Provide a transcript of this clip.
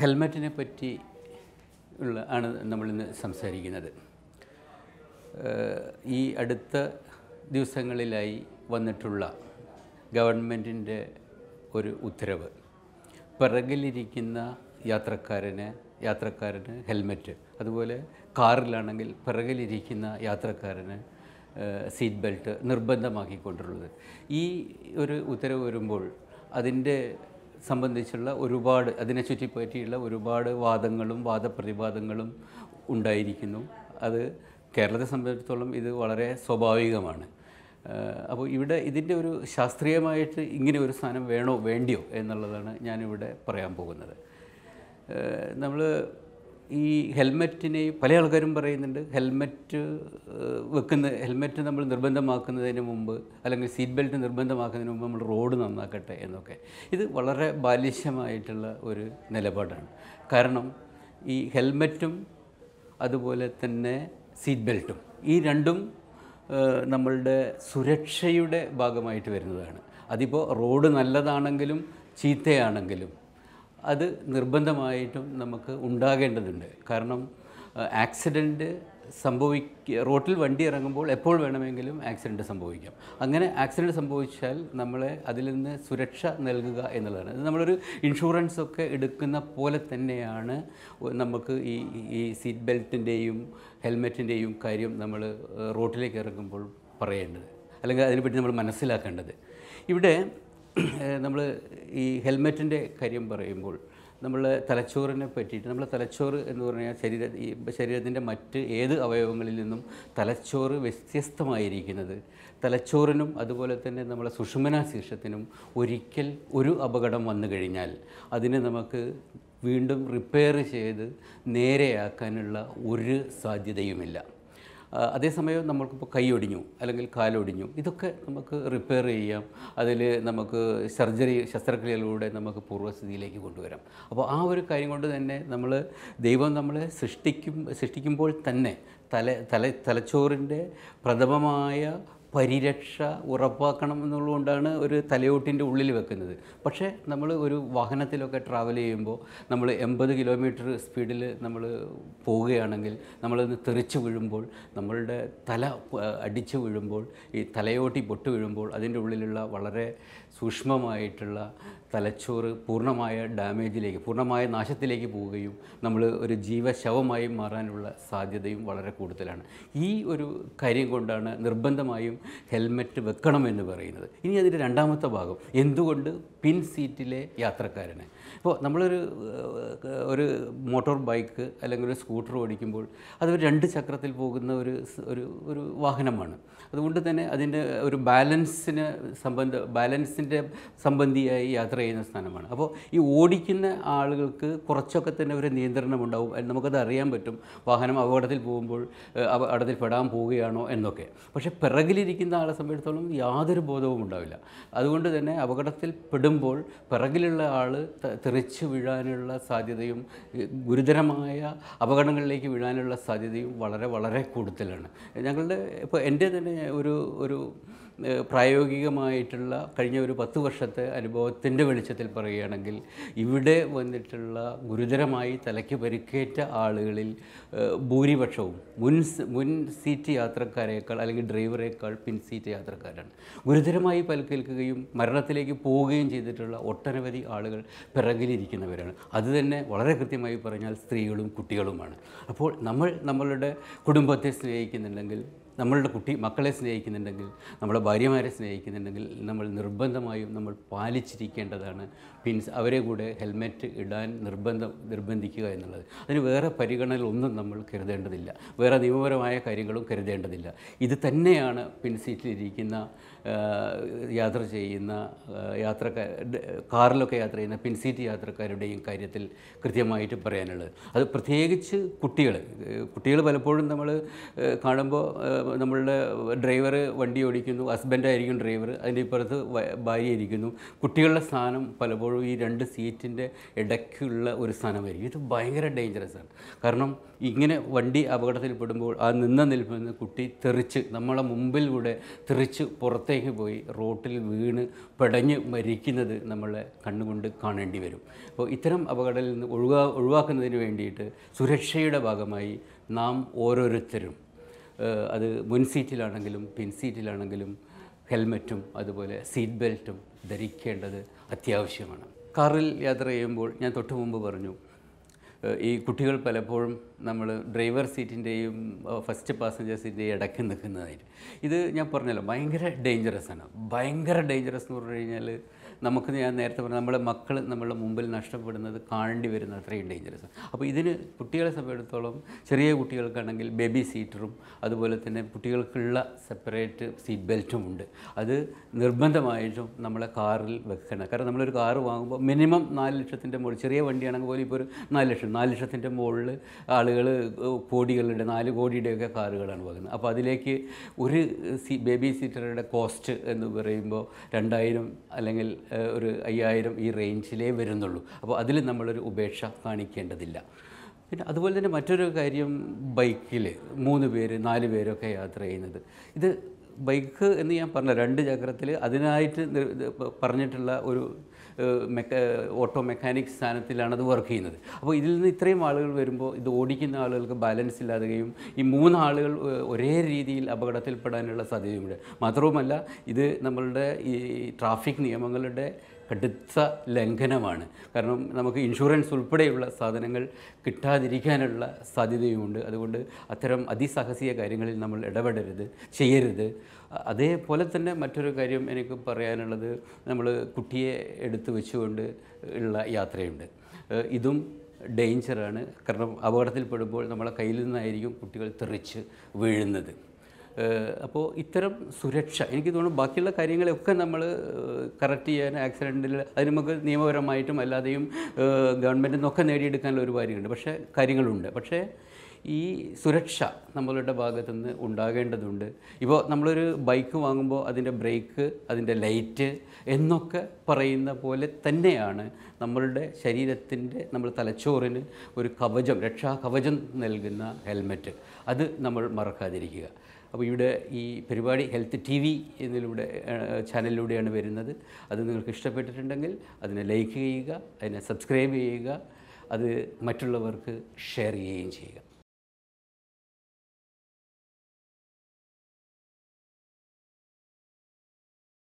ഹെൽമെറ്റിനെ പറ്റി ഉള്ള ആണ് നമ്മളിന്ന് സംസാരിക്കുന്നത് ഈ അടുത്ത ദിവസങ്ങളിലായി വന്നിട്ടുള്ള ഗവൺമെൻറ്റിൻ്റെ ഒരു ഉത്തരവ് പിറകിലിരിക്കുന്ന യാത്രക്കാരന് യാത്രക്കാരന് ഹെൽമെറ്റ് അതുപോലെ കാറിലാണെങ്കിൽ പിറകിലിരിക്കുന്ന യാത്രക്കാരന് സീറ്റ് ബെൽറ്റ് നിർബന്ധമാക്കിക്കൊണ്ടുള്ളത് ഈ ഒരു ഉത്തരവ് വരുമ്പോൾ അതിൻ്റെ സംബന്ധിച്ചുള്ള ഒരുപാട് അതിനെ ചുറ്റിപ്പറ്റിയുള്ള ഒരുപാട് വാദങ്ങളും വാദപ്രതിവാദങ്ങളും ഉണ്ടായിരിക്കുന്നു അത് കേരളത്തെ സംബന്ധിച്ചിടത്തോളം ഇത് വളരെ സ്വാഭാവികമാണ് അപ്പോൾ ഇവിടെ ഇതിൻ്റെ ഒരു ശാസ്ത്രീയമായിട്ട് ഇങ്ങനെ ഒരു സ്ഥാനം വേണോ വേണ്ടിയോ എന്നുള്ളതാണ് ഞാനിവിടെ പറയാൻ പോകുന്നത് നമ്മൾ ഈ ഹെൽമെറ്റിനെ പല ആൾക്കാരും പറയുന്നുണ്ട് ഹെൽമെറ്റ് വെക്കുന്ന ഹെൽമെറ്റ് നമ്മൾ നിർബന്ധമാക്കുന്നതിന് മുമ്പ് അല്ലെങ്കിൽ സീറ്റ് ബെൽറ്റ് നിർബന്ധമാക്കുന്നതിന് മുമ്പ് നമ്മൾ റോഡ് നന്നാക്കട്ടെ എന്നൊക്കെ ഇത് വളരെ ബാലിശമായിട്ടുള്ള ഒരു നിലപാടാണ് കാരണം ഈ ഹെൽമെറ്റും അതുപോലെ തന്നെ സീറ്റ് ബെൽറ്റും ഈ രണ്ടും നമ്മളുടെ സുരക്ഷയുടെ ഭാഗമായിട്ട് വരുന്നതാണ് അതിപ്പോൾ റോഡ് നല്ലതാണെങ്കിലും ചീത്തയാണെങ്കിലും അത് നിർബന്ധമായിട്ടും നമുക്ക് ഉണ്ടാകേണ്ടതുണ്ട് കാരണം ആക്സിഡൻറ്റ് സംഭവിക്ക റോട്ടിൽ വണ്ടി ഇറങ്ങുമ്പോൾ എപ്പോൾ വേണമെങ്കിലും ആക്സിഡൻറ്റ് സംഭവിക്കാം അങ്ങനെ ആക്സിഡൻറ്റ് സംഭവിച്ചാൽ നമ്മളെ അതിൽ നിന്ന് സുരക്ഷ നൽകുക എന്നുള്ളതാണ് ഇത് നമ്മളൊരു ഇൻഷുറൻസ് ഒക്കെ എടുക്കുന്ന പോലെ തന്നെയാണ് നമുക്ക് ഈ ഈ സീറ്റ് ബെൽറ്റിൻ്റെയും ഹെൽമെറ്റിൻ്റെയും കാര്യം നമ്മൾ റോട്ടിലേക്ക് ഇറങ്ങുമ്പോൾ പറയേണ്ടത് അല്ലെങ്കിൽ അതിനെപ്പറ്റി നമ്മൾ മനസ്സിലാക്കേണ്ടത് ഇവിടെ നമ്മൾ ഈ ഹെൽമെറ്റിൻ്റെ കാര്യം പറയുമ്പോൾ നമ്മൾ തലച്ചോറിനെ പറ്റിയിട്ട് നമ്മൾ തലച്ചോറ് എന്ന് പറഞ്ഞാൽ ശരീര ഈ ശരീരത്തിൻ്റെ മറ്റ് ഏത് അവയവങ്ങളിൽ നിന്നും തലച്ചോറ് വ്യത്യസ്തമായിരിക്കുന്നത് തലച്ചോറിനും അതുപോലെ തന്നെ നമ്മളെ സുഷുമന ശീർഷത്തിനും ഒരിക്കൽ ഒരു അപകടം വന്നു കഴിഞ്ഞാൽ അതിനെ നമുക്ക് വീണ്ടും റിപ്പയർ ചെയ്ത് നേരെയാക്കാനുള്ള ഒരു സാധ്യതയുമില്ല അതേസമയം നമ്മൾക്കിപ്പോൾ കൈയൊടിഞ്ഞു അല്ലെങ്കിൽ കാലൊടിഞ്ഞു ഇതൊക്കെ നമുക്ക് റിപ്പയർ ചെയ്യാം അതിൽ നമുക്ക് സർജറി ശസ്ത്രക്രിയയിലൂടെ നമുക്ക് പൂർവ്വസ്ഥിതിയിലേക്ക് കൊണ്ടുവരാം അപ്പോൾ ആ ഒരു കാര്യം കൊണ്ട് തന്നെ നമ്മൾ ദൈവം നമ്മളെ സൃഷ്ടിക്കും സൃഷ്ടിക്കുമ്പോൾ തന്നെ തല തല തലച്ചോറിൻ്റെ പ്രഥമമായ പരിരക്ഷ ഉറപ്പാക്കണം എന്നുള്ളതുകൊണ്ടാണ് ഒരു തലയോട്ടിൻ്റെ ഉള്ളിൽ വെക്കുന്നത് പക്ഷേ നമ്മൾ ഒരു വാഹനത്തിലൊക്കെ ട്രാവൽ ചെയ്യുമ്പോൾ നമ്മൾ എൺപത് കിലോമീറ്റർ സ്പീഡിൽ നമ്മൾ പോവുകയാണെങ്കിൽ നമ്മളൊന്ന് തെറിച്ച് വീഴുമ്പോൾ നമ്മളുടെ തല അടിച്ച് വീഴുമ്പോൾ ഈ തലയോട്ടി പൊട്ടു വീഴുമ്പോൾ അതിൻ്റെ ഉള്ളിലുള്ള വളരെ സൂക്ഷ്മമായിട്ടുള്ള തലച്ചോറ് പൂർണ്ണമായ ഡാമേജിലേക്ക് പൂർണ്ണമായ നാശത്തിലേക്ക് പോവുകയും നമ്മൾ ഒരു ജീവശവമായി മാറാനുള്ള സാധ്യതയും വളരെ കൂടുതലാണ് ഈ ഒരു കാര്യം കൊണ്ടാണ് നിർബന്ധമായും പറയും ഹെൽമെറ്റ് വെക്കണമെന്ന് പറയുന്നത് ഇനി അതിൻ്റെ രണ്ടാമത്തെ ഭാഗം എന്തുകൊണ്ട് പിൻ സീറ്റിലെ യാത്രക്കാരന് ഇപ്പോൾ നമ്മളൊരു ഒരു മോട്ടോർ ബൈക്ക് അല്ലെങ്കിൽ ഒരു സ്കൂട്ടർ ഓടിക്കുമ്പോൾ അതൊരു രണ്ട് ചക്രത്തിൽ പോകുന്ന ഒരു ഒരു ഒരു വാഹനമാണ് അതുകൊണ്ട് തന്നെ അതിൻ്റെ ഒരു ബാലൻസിന് സംബന്ധ ബാലൻസിൻ്റെ സംബന്ധിയായി യാത്ര ചെയ്യുന്ന സ്ഥാനമാണ് അപ്പോൾ ഈ ഓടിക്കുന്ന ആളുകൾക്ക് കുറച്ചൊക്കെ തന്നെ ഒരു നിയന്ത്രണം ഉണ്ടാവും നമുക്കത് അറിയാൻ പറ്റും വാഹനം അപകടത്തിൽ പോകുമ്പോൾ അപകടത്തിൽ പെടാൻ പോവുകയാണോ എന്നൊക്കെ പക്ഷേ പിറകിലിരിക്കുന്ന ആളെ സംബന്ധിച്ചിടത്തോളം യാതൊരു ബോധവും ഉണ്ടാവില്ല അതുകൊണ്ട് തന്നെ അപകടത്തിൽ പെടുമ്പോൾ പിറകിലുള്ള ആൾ തെറിച്ചു വീഴാനുള്ള സാധ്യതയും ഗുരുതരമായ അപകടങ്ങളിലേക്ക് വീഴാനുള്ള സാധ്യതയും വളരെ വളരെ കൂടുതലാണ് ഞങ്ങളുടെ ഇപ്പോൾ എൻ്റെ തന്നെ ഒരു ഒരു പ്രായോഗികമായിട്ടുള്ള കഴിഞ്ഞ ഒരു പത്ത് വർഷത്തെ അനുഭവത്തിൻ്റെ വെളിച്ചത്തിൽ പറയുകയാണെങ്കിൽ ഇവിടെ വന്നിട്ടുള്ള ഗുരുതരമായി തലയ്ക്ക് പരിക്കേറ്റ ആളുകളിൽ ഭൂരിപക്ഷവും മുൻ മുൻ സീറ്റ് യാത്രക്കാരേക്കാൾ അല്ലെങ്കിൽ ഡ്രൈവറേക്കാൾ പിൻ സീറ്റ് യാത്രക്കാരാണ് ഗുരുതരമായി പരിക്കേൽക്കുകയും മരണത്തിലേക്ക് പോവുകയും ചെയ്തിട്ടുള്ള ഒട്ടനവധി ആളുകൾ പിറകിലിരിക്കുന്നവരാണ് അതുതന്നെ വളരെ കൃത്യമായി പറഞ്ഞാൽ സ്ത്രീകളും കുട്ടികളുമാണ് അപ്പോൾ നമ്മൾ നമ്മളുടെ കുടുംബത്തെ സ്നേഹിക്കുന്നുണ്ടെങ്കിൽ നമ്മളുടെ കുട്ടി മക്കളെ സ്നേഹിക്കുന്നുണ്ടെങ്കിൽ നമ്മുടെ ഭാര്യമാരെ സ്നേഹിക്കുന്നുണ്ടെങ്കിൽ നമ്മൾ നിർബന്ധമായും നമ്മൾ പാലിച്ചിരിക്കേണ്ടതാണ് പിൻസ് അവരെ കൂടെ ഹെൽമെറ്റ് ഇടാൻ നിർബന്ധം നിർബന്ധിക്കുക എന്നുള്ളത് അതിന് വേറെ പരിഗണനകളൊന്നും നമ്മൾ കരുതേണ്ടതില്ല വേറെ നിയമപരമായ കാര്യങ്ങളും കരുതേണ്ടതില്ല ഇത് തന്നെയാണ് പിൻസീറ്റിലിരിക്കുന്ന യാത്ര ചെയ്യുന്ന യാത്രക്കാർ കാറിലൊക്കെ യാത്ര ചെയ്യുന്ന പിൻസീറ്റ് യാത്രക്കാരുടെയും കാര്യത്തിൽ കൃത്യമായിട്ട് പറയാനുള്ളത് അത് പ്രത്യേകിച്ച് കുട്ടികൾ കുട്ടികൾ പലപ്പോഴും നമ്മൾ കാണുമ്പോൾ നമ്മളുടെ ഡ്രൈവർ വണ്ടി ഓടിക്കുന്നു ഹസ്ബൻഡായിരിക്കും ഡ്രൈവർ അതിൻ്റെ ഇപ്പുറത്ത് ഭാര്യ ഇരിക്കുന്നു കുട്ടികളുടെ സ്ഥാനം പലപ്പോഴും ഈ രണ്ട് സീറ്റിൻ്റെ ഇടയ്ക്കുള്ള ഒരു സ്ഥാനമായിരിക്കും ഇത് ഭയങ്കര ഡേഞ്ചറസ് ആണ് കാരണം ഇങ്ങനെ വണ്ടി അപകടത്തിൽപ്പെടുമ്പോൾ ആ നിന്ന നിൽപ്പുന്ന കുട്ടി തെറിച്ച് നമ്മളെ മുമ്പിലൂടെ തെറിച്ച് പുറത്തേക്ക് പോയി റോട്ടിൽ വീണ് പെടഞ്ഞ് മരിക്കുന്നത് നമ്മളെ കണ്ണുകൊണ്ട് കാണേണ്ടി വരും അപ്പോൾ ഇത്തരം അപകടത്തിൽ നിന്ന് ഒഴിവാ ഒഴിവാക്കുന്നതിന് വേണ്ടിയിട്ട് സുരക്ഷയുടെ ഭാഗമായി നാം ഓരോരുത്തരും അത് മുൻ സീറ്റിലാണെങ്കിലും പിൻ സീറ്റിലാണെങ്കിലും ഹെൽമറ്റും അതുപോലെ സീറ്റ് ബെൽറ്റും ധരിക്കേണ്ടത് അത്യാവശ്യമാണ് കാറിൽ യാത്ര ചെയ്യുമ്പോൾ ഞാൻ തൊട്ടു മുമ്പ് പറഞ്ഞു ഈ കുട്ടികൾ പലപ്പോഴും നമ്മൾ ഡ്രൈവർ സീറ്റിൻ്റെയും ഫസ്റ്റ് പാസഞ്ചർ സീറ്റിൻ്റെയും ഇടയ്ക്ക് നിൽക്കുന്നതായിട്ട് ഇത് ഞാൻ പറഞ്ഞല്ലോ ഭയങ്കര ഡേഞ്ചറസ് ആണ് ഭയങ്കര ഡേഞ്ചറസ് എന്ന് പറഞ്ഞു കഴിഞ്ഞാൽ നമുക്ക് ഞാൻ നേരത്തെ പറഞ്ഞു നമ്മുടെ മക്കൾ നമ്മളുടെ മുമ്പിൽ നഷ്ടപ്പെടുന്നത് കാണേണ്ടി വരുന്ന അത്രയും ഡേഞ്ചറസ് അപ്പോൾ ഇതിന് കുട്ടികളെ സംബന്ധിച്ചിടത്തോളം ചെറിയ കുട്ടികൾക്കാണെങ്കിൽ ബേബി സീറ്ററും അതുപോലെ തന്നെ കുട്ടികൾക്കുള്ള സെപ്പറേറ്റ് സീറ്റ് ബെൽറ്റും ഉണ്ട് അത് നിർബന്ധമായിട്ടും നമ്മളെ കാറിൽ വെക്കണം കാരണം നമ്മളൊരു കാറ് വാങ്ങുമ്പോൾ മിനിമം നാല് ലക്ഷത്തിൻ്റെ മുകളിൽ ചെറിയ വണ്ടിയാണെങ്കിൽ പോലും ഇപ്പോൾ ഒരു നാല് ലക്ഷം നാല് ലക്ഷത്തിൻ്റെ മുകളിൽ ആളുകൾ കോടികളുടെ നാല് കോടിയുടെയൊക്കെ കാറുകളാണ് വാങ്ങുന്നത് അപ്പോൾ അതിലേക്ക് ഒരു സീ ബേബി സീറ്ററുടെ കോസ്റ്റ് എന്ന് പറയുമ്പോൾ രണ്ടായിരം അല്ലെങ്കിൽ ഒരു അയ്യായിരം ഈ റേഞ്ചിലേ വരുന്നുള്ളൂ അപ്പോൾ അതിൽ നമ്മളൊരു ഉപേക്ഷ കാണിക്കേണ്ടതില്ല പിന്നെ അതുപോലെ തന്നെ മറ്റൊരു കാര്യം ബൈക്കിൽ മൂന്ന് പേര് നാല് പേരൊക്കെ യാത്ര ചെയ്യുന്നത് ഇത് ബൈക്ക് എന്ന് ഞാൻ പറഞ്ഞ രണ്ട് ചക്രത്തിൽ അതിനായിട്ട് പറഞ്ഞിട്ടുള്ള ഒരു ഓട്ടോ മെക്കാനിക് സ്ഥാനത്തിലാണ് അത് വർക്ക് ചെയ്യുന്നത് അപ്പോൾ ഇതിൽ നിന്ന് ഇത്രയും ആളുകൾ വരുമ്പോൾ ഇത് ഓടിക്കുന്ന ആളുകൾക്ക് ബാലൻസ് ഇല്ലാതെയും ഈ മൂന്നാളുകൾ ഒരേ രീതിയിൽ അപകടത്തിൽപ്പെടാനുള്ള സാധ്യതയുണ്ട് മാത്രവുമല്ല ഇത് നമ്മളുടെ ഈ ട്രാഫിക് നിയമങ്ങളുടെ കടുത്ത ലംഘനമാണ് കാരണം നമുക്ക് ഇൻഷുറൻസ് ഉൾപ്പെടെയുള്ള സാധനങ്ങൾ കിട്ടാതിരിക്കാനുള്ള സാധ്യതയുമുണ്ട് അതുകൊണ്ട് അത്തരം അതിസാഹസിക കാര്യങ്ങളിൽ നമ്മൾ ഇടപെടരുത് ചെയ്യരുത് അതേപോലെ തന്നെ മറ്റൊരു കാര്യം എനിക്ക് പറയാനുള്ളത് നമ്മൾ കുട്ടിയെ എടുത്തു വെച്ചുകൊണ്ട് ഉള്ള യാത്രയുണ്ട് ഇതും ഡേഞ്ചറാണ് കാരണം അപകടത്തിൽപ്പെടുമ്പോൾ നമ്മളെ കയ്യിൽ നിന്നായിരിക്കും കുട്ടികൾ തെറിച്ച് വീഴുന്നത് അപ്പോൾ ഇത്തരം സുരക്ഷ എനിക്ക് തോന്നുന്നു ബാക്കിയുള്ള കാര്യങ്ങളെയൊക്കെ നമ്മൾ കറക്റ്റ് ചെയ്യാൻ ആക്സിഡൻറ്റിൽ അതിന് നമുക്ക് നിയമപരമായിട്ടും അല്ലാതെയും ഗവൺമെൻറ്റിൽ നിന്നൊക്കെ നേടിയെടുക്കാനുള്ള ഒരു കാര്യമുണ്ട് പക്ഷേ കാര്യങ്ങളുണ്ട് പക്ഷേ ഈ സുരക്ഷ നമ്മളുടെ ഭാഗത്തു നിന്ന് ഉണ്ടാകേണ്ടതുണ്ട് ഇപ്പോൾ നമ്മളൊരു ബൈക്ക് വാങ്ങുമ്പോൾ അതിൻ്റെ ബ്രേക്ക് അതിൻ്റെ ലൈറ്റ് എന്നൊക്കെ പറയുന്ന പോലെ തന്നെയാണ് നമ്മളുടെ ശരീരത്തിൻ്റെ നമ്മൾ തലച്ചോറിന് ഒരു കവചം രക്ഷാ കവചം നൽകുന്ന ഹെൽമെറ്റ് അത് നമ്മൾ മറക്കാതിരിക്കുക അപ്പോൾ ഇവിടെ ഈ പരിപാടി ഹെൽത്ത് ടി വി എന്നിലൂടെ ചാനലിലൂടെയാണ് വരുന്നത് അത് നിങ്ങൾക്ക് ഇഷ്ടപ്പെട്ടിട്ടുണ്ടെങ്കിൽ അതിനെ ലൈക്ക് ചെയ്യുക അതിനെ സബ്സ്ക്രൈബ് ചെയ്യുക അത് മറ്റുള്ളവർക്ക് ഷെയർ ചെയ്യുകയും ചെയ്യുക